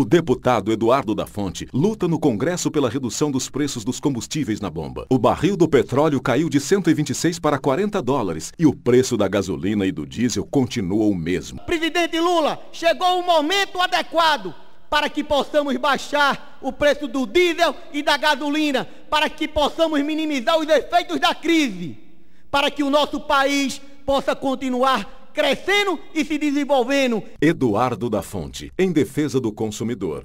O deputado Eduardo da Fonte luta no Congresso pela redução dos preços dos combustíveis na bomba. O barril do petróleo caiu de 126 para 40 dólares e o preço da gasolina e do diesel continua o mesmo. Presidente Lula, chegou o momento adequado para que possamos baixar o preço do diesel e da gasolina, para que possamos minimizar os efeitos da crise, para que o nosso país possa continuar crescendo e se desenvolvendo. Eduardo da Fonte, em defesa do consumidor.